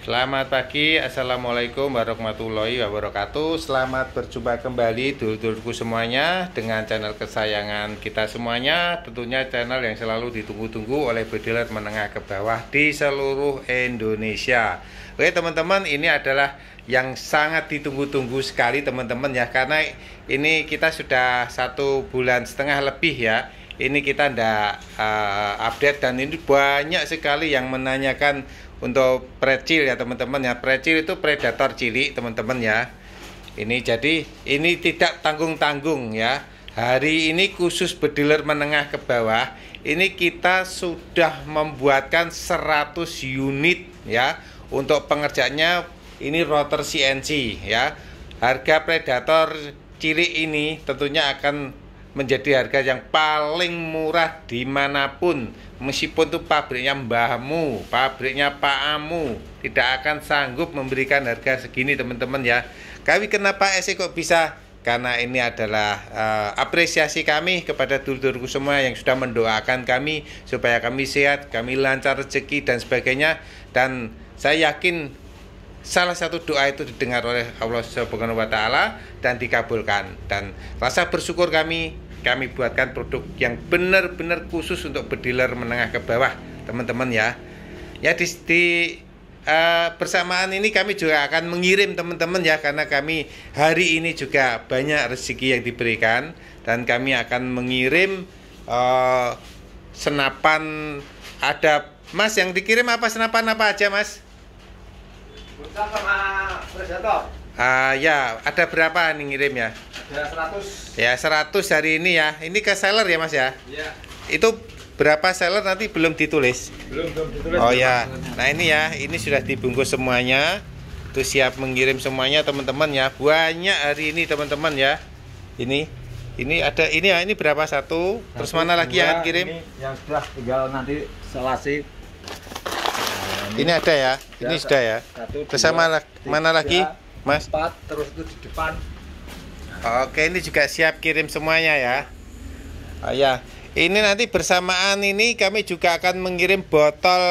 Selamat pagi, Assalamualaikum warahmatullahi wabarakatuh Selamat berjumpa kembali dulur-dulurku semuanya Dengan channel kesayangan kita semuanya Tentunya channel yang selalu ditunggu-tunggu oleh bediler menengah ke bawah Di seluruh Indonesia Oke teman-teman, ini adalah yang sangat ditunggu-tunggu sekali teman-teman ya Karena ini kita sudah satu bulan setengah lebih ya ini kita ndak uh, update dan ini banyak sekali yang menanyakan untuk precil ya teman-teman ya precil itu predator cilik teman-teman ya ini jadi ini tidak tanggung-tanggung ya hari ini khusus bediler menengah ke bawah ini kita sudah membuatkan 100 unit ya untuk pengerjaannya ini rotor CNC ya harga predator cilik ini tentunya akan menjadi harga yang paling murah dimanapun meskipun itu pabriknya mbahmu pabriknya amu tidak akan sanggup memberikan harga segini teman-teman ya kami kenapa SE kok bisa karena ini adalah uh, apresiasi kami kepada dulur-dulurku semua yang sudah mendoakan kami supaya kami sehat, kami lancar rezeki dan sebagainya dan saya yakin salah satu doa itu didengar oleh Allah Subhanahu wa taala dan dikabulkan dan rasa bersyukur kami kami buatkan produk yang benar-benar khusus untuk bediler menengah ke bawah teman-teman ya ya di, di uh, bersamaan ini kami juga akan mengirim teman-teman ya karena kami hari ini juga banyak rezeki yang diberikan dan kami akan mengirim uh, senapan ada Mas yang dikirim apa senapan apa aja Mas? sama Uh, ya, ada berapa nih ngirim ya? Ada 100. Ya, 100 hari ini ya. Ini ke seller ya, Mas ya? Iya. Itu berapa seller nanti belum ditulis? Belum, belum ditulis. Oh ya. Nah, ini ya, ini sudah dibungkus semuanya. Itu siap mengirim semuanya teman-teman ya. Banyak hari ini teman-teman ya. Ini ini ada ini ya, ini berapa satu? satu Terus mana lagi yang akan kirim? yang sudah tinggal nanti selasih ini, ini ada ya ini sudah ya Bersama terus mana, mana lagi mas empat terus itu di depan oke ini juga siap kirim semuanya ya oh ya ini nanti bersamaan ini kami juga akan mengirim botol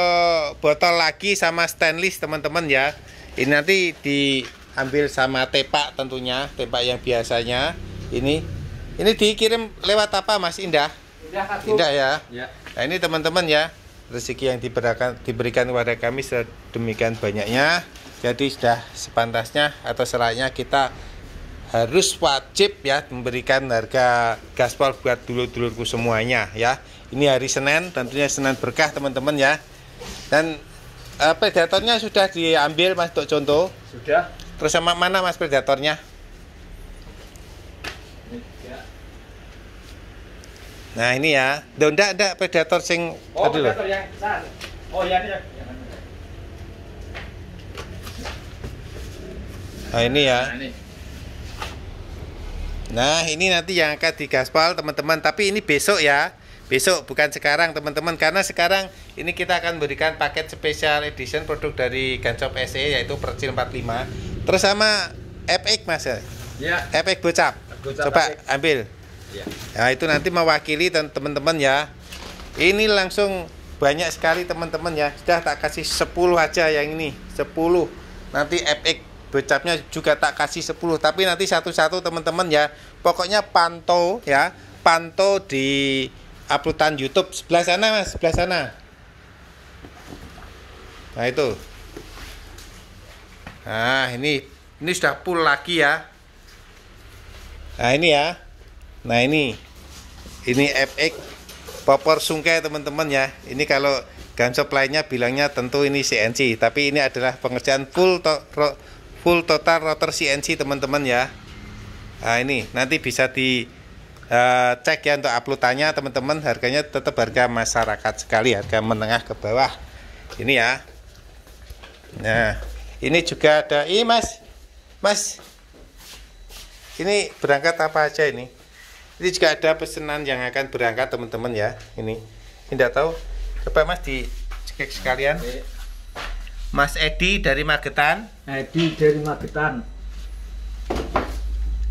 botol lagi sama stainless teman-teman ya ini nanti diambil sama tepak tentunya tepak yang biasanya ini ini dikirim lewat apa mas Indah Indah, Indah ya. ya. Nah ini teman-teman ya rezeki yang diberikan, diberikan kepada kami sedemikian banyaknya. Jadi sudah sepantasnya atau selainnya kita harus wajib ya memberikan harga gaspol buat dulur-dulurku semuanya ya. Ini hari Senin, tentunya Senin berkah teman-teman ya. Dan eh, predatornya sudah diambil Mas untuk contoh. Sudah. Terus sama mana Mas predatornya? Nah ini ya, ndak ndak predator sing oh, tadi loh. Yang besar. Oh ya ini ya. Nah ini ya. Nah ini nanti yang akan digaspal teman-teman. Tapi ini besok ya. Besok bukan sekarang teman-teman karena sekarang ini kita akan berikan paket special edition produk dari Gancop SE yaitu Percil 45 terus sama FX Mas ya. Ya. FX bocap. Coba ambil. Iya. Ya. Nah, itu nanti mewakili teman-teman ya. Ini langsung banyak sekali teman-teman ya. Sudah tak kasih 10 aja yang ini, 10. Nanti FX becapnya juga tak kasih 10, tapi nanti satu-satu teman-teman ya. Pokoknya pantau ya, pantau di uploadan YouTube sebelah sana Mas, sebelah sana. Nah, itu. Nah, ini ini sudah full lagi ya. Nah, ini ya nah ini ini FX popor sungkai teman-teman ya ini kalau Gansop lainnya bilangnya tentu ini CNC tapi ini adalah pengerjaan full to ro full total rotor CNC teman-teman ya nah ini nanti bisa di uh, cek ya untuk uploadannya teman-teman harganya tetap harga masyarakat sekali harga menengah ke bawah ini ya nah ini juga ada ini mas mas ini berangkat apa aja ini ini juga ada pesanan yang akan berangkat teman-teman ya ini tidak tahu coba mas dicek sekalian Mas Edi dari Magetan Edi dari Magetan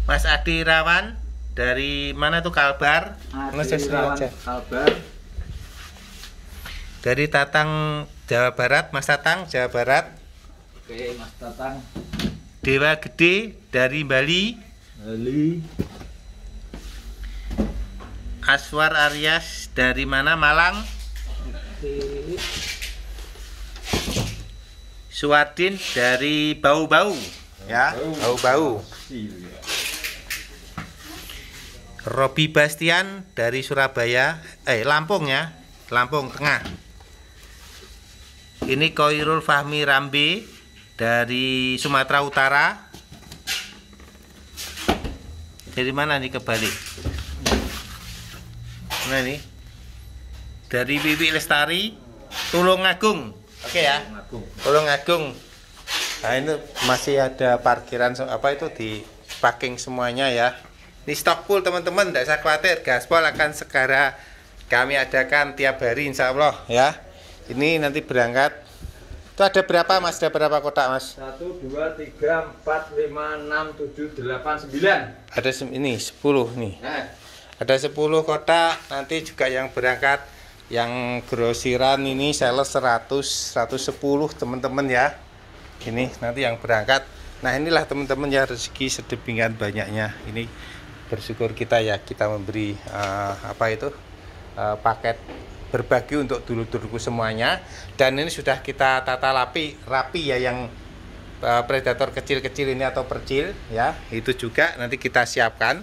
Mas Adi Rawan dari mana tuh Kalbar Adi Rawan aja. Kalbar dari Tatang Jawa Barat Mas Tatang Jawa Barat Oke Mas Tatang Dewa Gede dari Bali Bali Aswar Arias dari mana Malang Suwadin dari bau-bau ya bau-bau iya. Robi Bastian dari Surabaya eh Lampung ya Lampung Tengah ini Koirul Fahmi Rambi dari Sumatera Utara dari mana nih kebalik? Nah ini dari Bibi Lestari Agung. Oke okay, ya. Agung. Nah ini masih ada parkiran apa itu di parking semuanya ya. Ini stok full teman-teman, tidak usah khawatir. Gaspol akan segera kami adakan tiap hari insya Allah ya. Ini nanti berangkat itu ada berapa mas? Ada berapa kotak mas? 1, 2, 3, 4, 5, 6, 7, 8, 9 Ada ini 10 nih nah ada 10 kotak nanti juga yang berangkat yang grosiran ini sales 100 110 teman-teman ya ini nanti yang berangkat nah inilah teman-teman ya rezeki sedepingan banyaknya ini bersyukur kita ya kita memberi uh, apa itu uh, paket berbagi untuk dulu dulurku semuanya dan ini sudah kita tata rapi rapi ya yang uh, predator kecil-kecil ini atau percil ya itu juga nanti kita siapkan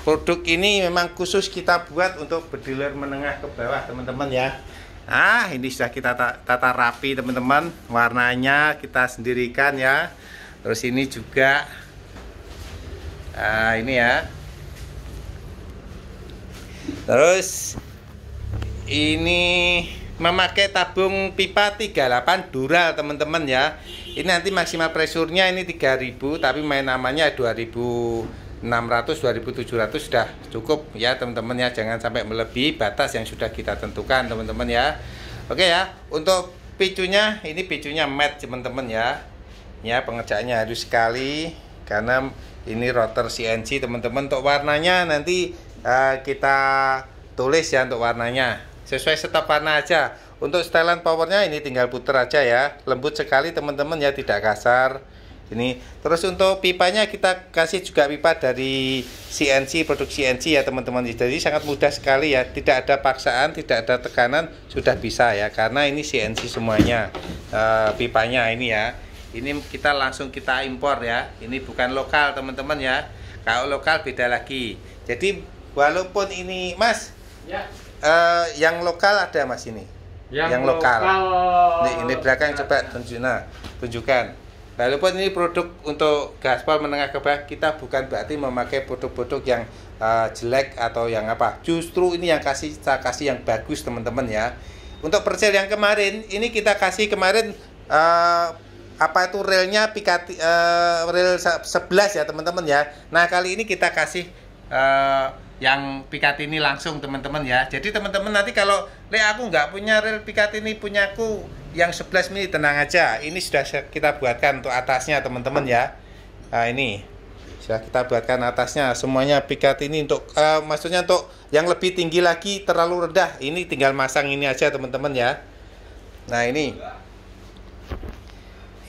produk ini memang khusus kita buat untuk bediler menengah ke bawah teman-teman ya Nah ini sudah kita tata rapi teman-teman warnanya kita sendirikan ya terus ini juga nah, ini ya terus ini memakai tabung pipa 38 dural teman-teman ya ini nanti maksimal presurnya ini 3000 tapi main namanya 2000 600 2700 sudah cukup ya teman-teman ya jangan sampai melebihi batas yang sudah kita tentukan teman-teman ya oke ya untuk picunya ini picunya matte teman-teman ya ya pengerjaannya harus sekali karena ini rotor CNC teman-teman untuk warnanya nanti uh, kita tulis ya untuk warnanya sesuai setup warna aja untuk setelan powernya ini tinggal puter aja ya lembut sekali teman-teman ya tidak kasar ini terus untuk pipanya kita kasih juga pipa dari CNC produksi CNC ya teman-teman jadi sangat mudah sekali ya tidak ada paksaan tidak ada tekanan sudah bisa ya karena ini CNC semuanya uh, pipanya ini ya ini kita langsung kita impor ya ini bukan lokal teman-teman ya kalau lokal beda lagi jadi walaupun ini mas ya. uh, yang lokal ada mas ini yang, yang lokal, lokal. Ini, ini belakang coba nah, tunjukkan tunjukkan Walaupun nah, ini produk untuk gaspol menengah ke bawah, kita bukan berarti memakai produk-produk yang uh, jelek atau yang apa. Justru ini yang kasih saya kasih yang bagus teman-teman ya. Untuk percel yang kemarin, ini kita kasih kemarin uh, apa itu relnya Pikati uh, rel 11 ya teman-teman ya. Nah kali ini kita kasih uh, yang ini langsung teman-teman ya. Jadi teman-teman nanti kalau le aku nggak punya rel punya punyaku yang 11 mili tenang aja ini sudah kita buatkan untuk atasnya teman-teman ya nah ini sudah kita buatkan atasnya semuanya pikat ini untuk uh, maksudnya untuk yang lebih tinggi lagi terlalu rendah ini tinggal masang ini aja teman-teman ya nah ini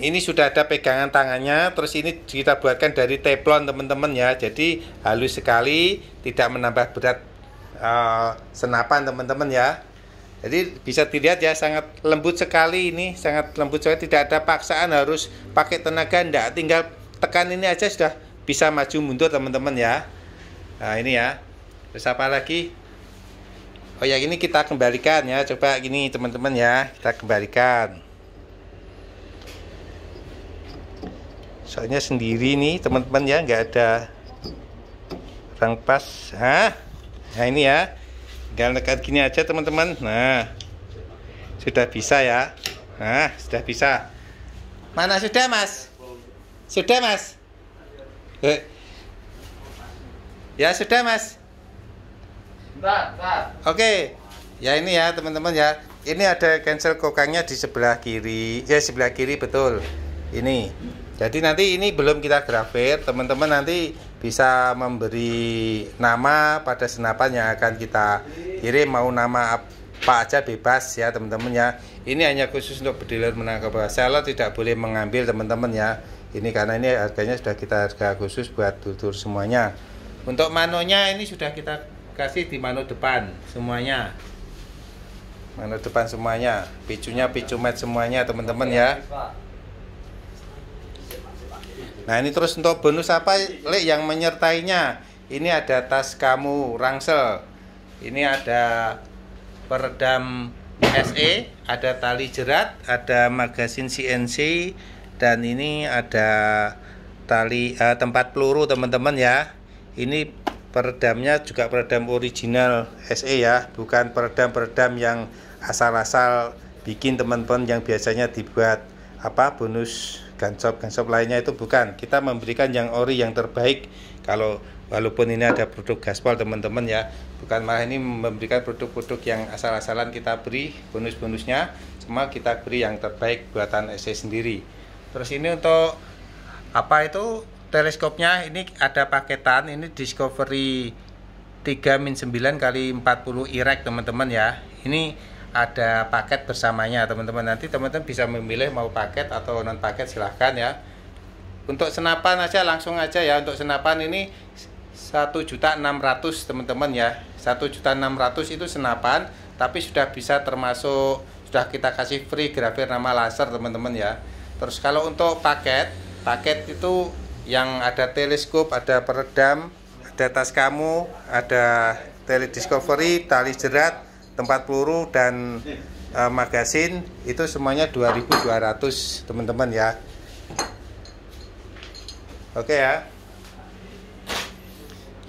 ini sudah ada pegangan tangannya terus ini kita buatkan dari teflon teman-teman ya jadi halus sekali tidak menambah berat uh, senapan teman-teman ya jadi bisa dilihat ya sangat lembut sekali ini, sangat lembut sekali tidak ada paksaan harus pakai tenaga ndak, tinggal tekan ini aja sudah bisa maju mundur teman-teman ya. Nah, ini ya. Terus apa lagi? Oh ya, ini kita kembalikan ya. Coba gini teman-teman ya, kita kembalikan. Soalnya sendiri nih teman-teman ya, nggak ada rangpas. Hah? Nah, ini ya tinggal tekan gini aja teman-teman nah sudah bisa ya nah sudah bisa mana sudah mas sudah mas eh. ya sudah mas oke okay. oke ya ini ya teman-teman ya ini ada cancel kokangnya di sebelah kiri ya sebelah kiri betul ini jadi nanti ini belum kita grafir teman-teman nanti bisa memberi nama pada senapan yang akan kita kirim mau nama apa aja bebas ya teman-teman ya ini hanya khusus untuk bediler menangkap seller tidak boleh mengambil teman-teman ya ini karena ini harganya sudah kita harga khusus buat tutur semuanya untuk manonya ini sudah kita kasih di mano depan semuanya mano depan semuanya picunya picu mat semuanya teman-teman ya Nah ini terus untuk bonus apa Lek yang menyertainya Ini ada tas kamu rangsel Ini ada peredam SE Ada tali jerat Ada magasin CNC Dan ini ada tali uh, tempat peluru teman-teman ya Ini peredamnya juga peredam original SE ya Bukan peredam-peredam yang asal-asal bikin teman-teman yang biasanya dibuat apa bonus gun shop lainnya itu bukan. Kita memberikan yang ori yang terbaik. Kalau walaupun ini ada produk gaspol teman-teman ya, bukan malah ini memberikan produk-produk yang asal-asalan kita beri bonus-bonusnya, semua kita beri yang terbaik buatan SC e sendiri. Terus ini untuk apa itu teleskopnya ini ada paketan ini Discovery 3 9 kali 40 irek teman-teman ya. Ini ada paket bersamanya teman-teman nanti teman-teman bisa memilih mau paket atau non paket silahkan ya untuk senapan aja langsung aja ya untuk senapan ini satu juta enam ratus teman-teman ya satu juta enam ratus itu senapan tapi sudah bisa termasuk sudah kita kasih free grafir nama laser teman-teman ya terus kalau untuk paket paket itu yang ada teleskop ada peredam ada tas kamu ada tele discovery tali jerat tempat peluru dan e, magasin itu semuanya 2200 teman-teman ya oke ya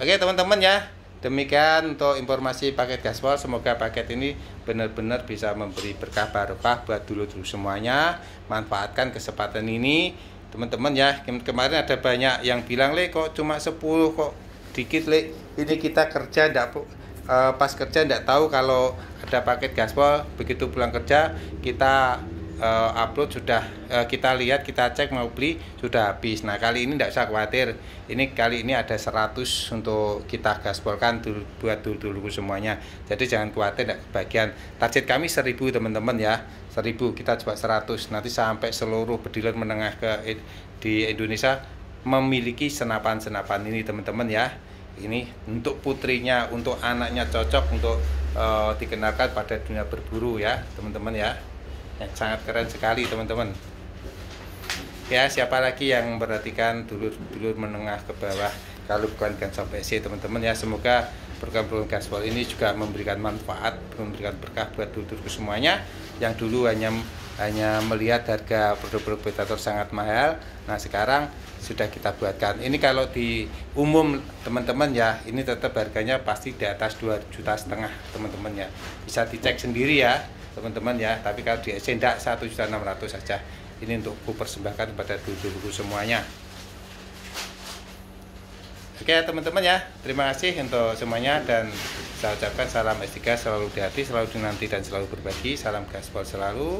oke teman-teman ya demikian untuk informasi paket gaspol semoga paket ini benar-benar bisa memberi berkah barokah buat dulu-dulu semuanya manfaatkan kesempatan ini teman-teman ya kemarin ada banyak yang bilang le kok cuma 10 kok dikit le ini kita kerja tidak uh, pas kerja tidak tahu kalau ada paket gaspol begitu pulang kerja kita uh, upload sudah uh, kita lihat kita cek mau beli sudah habis nah kali ini tidak usah khawatir ini kali ini ada 100 untuk kita gaspolkan dulu, buat dulu-dulu semuanya jadi jangan khawatir tidak kebagian target kami 1000 teman-teman ya 1000 kita coba 100 nanti sampai seluruh bediler menengah ke di Indonesia memiliki senapan-senapan ini teman-teman ya ini untuk putrinya, untuk anaknya cocok untuk uh, eh, dikenalkan pada dunia berburu ya, teman-teman ya. ya. Sangat keren sekali, teman-teman. Ya, siapa lagi yang memperhatikan dulur-dulur menengah ke bawah kalau bukan Gansop PC, teman-teman ya. Semoga program-program Gaspol ini juga memberikan manfaat, memberikan berkah buat dulur semuanya yang dulu hanya hanya melihat harga produk-produk betator sangat mahal. Nah, sekarang sudah kita buatkan. Ini kalau di umum teman-teman ya, ini tetap harganya pasti di atas 2 juta setengah teman-teman ya. Bisa dicek sendiri ya, teman-teman ya. Tapi kalau di SC tidak 1 juta 600 saja. Ini untuk aku persembahkan kepada guru-guru semuanya. Oke teman-teman ya, terima kasih untuk semuanya dan saya ucapkan salam S3 selalu di hati, selalu dinanti dan selalu berbagi. Salam gaspol selalu.